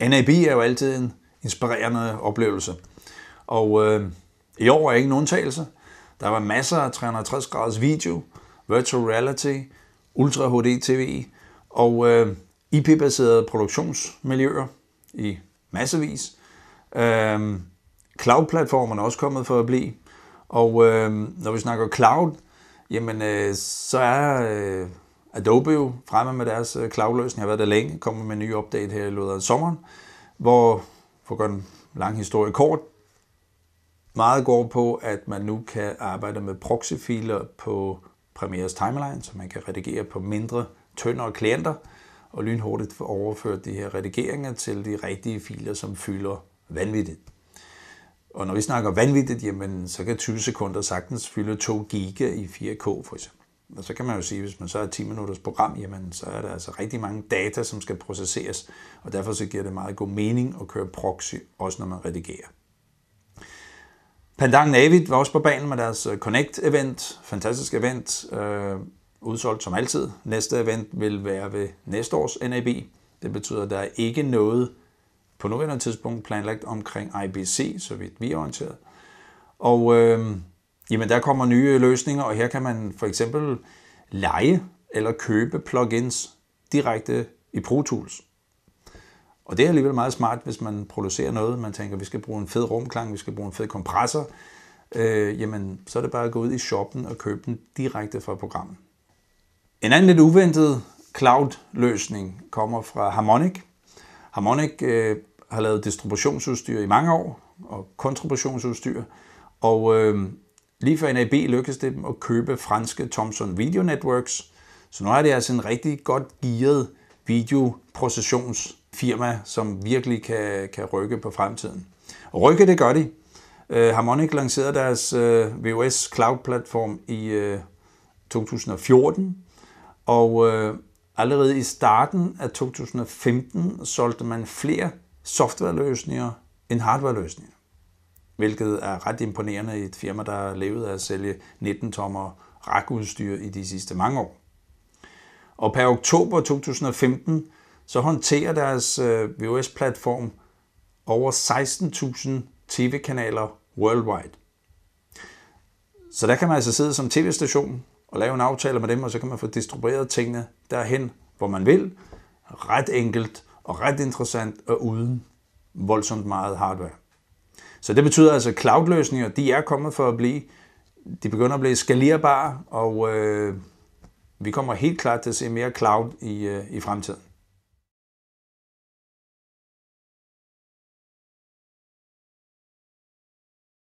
NAB er jo altid en inspirerende oplevelse. Og øh, i år er ikke undtagelse. Der var masser af 360 graders video, virtual reality, ultra HD TV og øh, IP-baserede produktionsmiljøer i massevis. Øh, cloud platformerne er også kommet for at blive. Og øh, når vi snakker cloud, jamen øh, så er øh, Adobe jo fremme med deres øh, cloud-løsning, har været der længe, kommer med en ny update her i løbet af sommeren, hvor, for at gøre en lang historie kort, meget går på, at man nu kan arbejde med proxyfiler på Premieres timeline, så man kan redigere på mindre, tyndere klienter, og lynhurtigt overføre de her redigeringer til de rigtige filer, som fylder vanvittigt. Og når vi snakker vanvittigt, jamen, så kan 20 sekunder sagtens fylde 2 giga i 4K for eksempel. Og så kan man jo sige, at hvis man så har 10 minutters program, jamen så er der altså rigtig mange data, som skal processeres, og derfor så giver det meget god mening at køre proxy, også når man redigerer. Pandang Navid var også på banen med deres øh, Connect-event. Fantastisk event. Øh, udsolgt som altid. Næste event vil være ved næste års NAB. Det betyder, at der er ikke noget på nuværende tidspunkt planlagt omkring IBC, så vidt vi er orienteret. Og øh, jamen der kommer nye løsninger, og her kan man for eksempel lege eller købe plugins direkte i Pro Tools. Og det er alligevel meget smart, hvis man producerer noget, man tænker, vi skal bruge en fed rumklang, vi skal bruge en fed kompressor, øh, jamen så er det bare at gå ud i shoppen og købe den direkte fra programmet. En anden lidt uventet cloud-løsning kommer fra Harmonic. Harmonic øh, har lavet distributionsudstyr i mange år, og kontributionsudstyr, og øh, Lige før NAB lykkedes det dem at købe franske Thomson Video Networks, så nu er det altså en rigtig godt gearet videoprocessionsfirma, som virkelig kan, kan rykke på fremtiden. Og rykke, det gør de. Uh, Harmonic lancerede deres uh, øh, VOS Cloud-platform i uh, øh, 2014, og uh, allerede i starten af 2015 solgte man flere softwareløsninger end hardwareløsninger hvilket er ret imponerende i et firma, der levede af at sælge 19-tommer rakudstyr i de sidste mange år. Og per oktober 2015, så håndterer deres øh, VOS-platform over 16.000 tv-kanaler worldwide. Så der kan man altså sidde som tv-station og lave en aftale med dem, og så kan man få distribueret tingene derhen, hvor man vil. Ret enkelt og ret interessant og uden voldsomt meget hardware. Så det betyder altså, at cloud-løsninger, de er kommet for at blive. De begynder at blive skalerbare, og øh, vi kommer helt klart til at se mere cloud i, øh, i fremtiden.